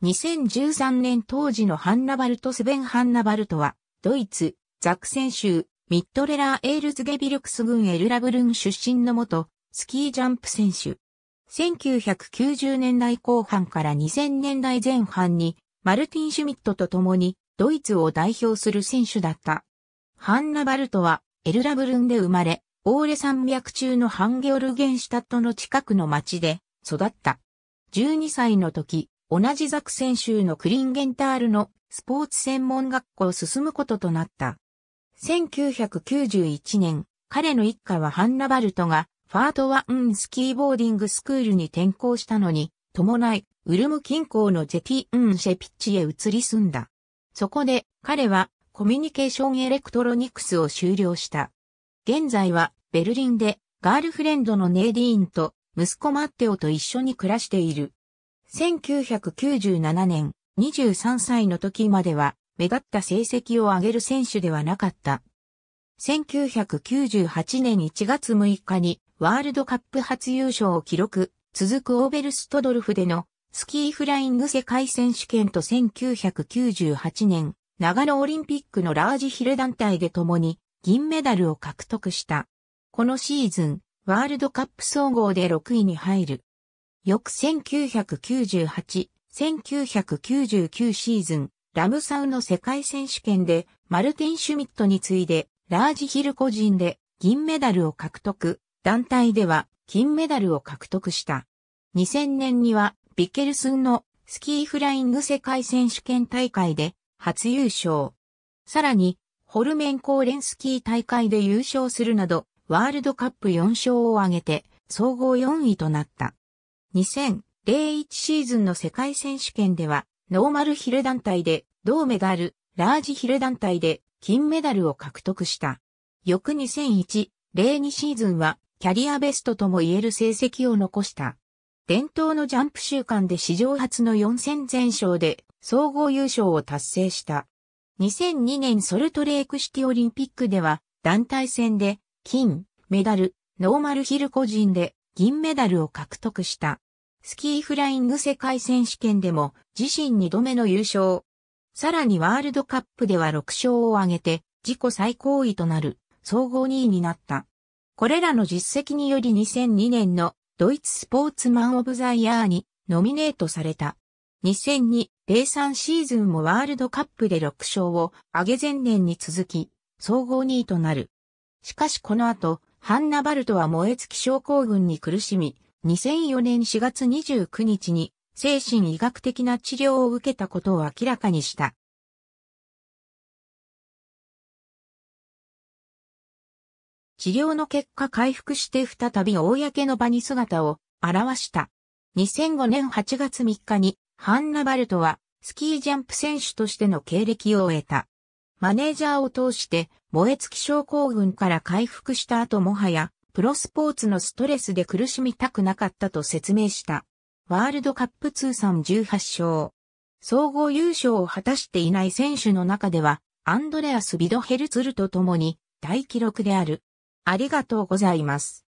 2013年当時のハンナバルト・スベン・ハンナバルトは、ドイツ、ザクセン州、ミッドレラー・エールズゲビルクス郡エルラブルン出身の元、スキージャンプ選手。1990年代後半から2000年代前半に、マルティン・シュミットと共に、ドイツを代表する選手だった。ハンナ・バルトは、エルラブルンで生まれ、オーレ山脈中のハンゲオルゲンシュタットの近くの町で育った。12歳の時、同じザクセン州のクリンゲンタールのスポーツ専門学校を進むこととなった。1991年、彼の一家はハンナバルトがファートワンスキーボーディングスクールに転校したのに、伴い、ウルム近郊のジェティ・ウン・シェピッチへ移り住んだ。そこで彼はコミュニケーションエレクトロニクスを修了した。現在はベルリンでガールフレンドのネーディーンと息子マッテオと一緒に暮らしている。1997年、23歳の時までは、目立った成績を上げる選手ではなかった。1998年1月6日に、ワールドカップ初優勝を記録、続くオーベルストドルフでの、スキーフライング世界選手権と1998年、長野オリンピックのラージヒル団体で共に、銀メダルを獲得した。このシーズン、ワールドカップ総合で6位に入る。翌1998、1999シーズン、ラムサウの世界選手権で、マルティン・シュミットに次いで、ラージヒル個人で銀メダルを獲得、団体では金メダルを獲得した。2000年には、ビケルスンのスキーフライング世界選手権大会で初優勝。さらに、ホルメンコーレンスキー大会で優勝するなど、ワールドカップ4勝を挙げて、総合4位となった。2001シーズンの世界選手権では、ノーマルヒル団体で銅メダル、ラージヒル団体で金メダルを獲得した。翌2001、02シーズンはキャリアベストとも言える成績を残した。伝統のジャンプ週間で史上初の4戦全勝で総合優勝を達成した。2002年ソルトレークシティオリンピックでは団体戦で金、メダル、ノーマルヒル個人で銀メダルを獲得した。スキーフライング世界選手権でも自身2度目の優勝。さらにワールドカップでは6勝を挙げて自己最高位となる総合2位になった。これらの実績により2002年のドイツスポーツマンオブザイヤーにノミネートされた。2002-03シーズンもワールドカップで6勝を上げ前年に続き、総合2位となる。しかしこの後、ハンナバルトは燃え尽き症候群に苦しみ、2004年4月29日に精神医学的な治療を受けたことを明らかにした。治療の結果回復して再び公の場に姿を現した。2005年8月3日にハンナバルトはスキージャンプ選手としての経歴を得た。マネージャーを通して燃え尽き症候群から回復した後もはやプロスポーツのストレスで苦しみたくなかったと説明した。ワールドカップ通算18勝。総合優勝を果たしていない選手の中では、アンドレアス・ビドヘルツルと共に大記録である。ありがとうございます。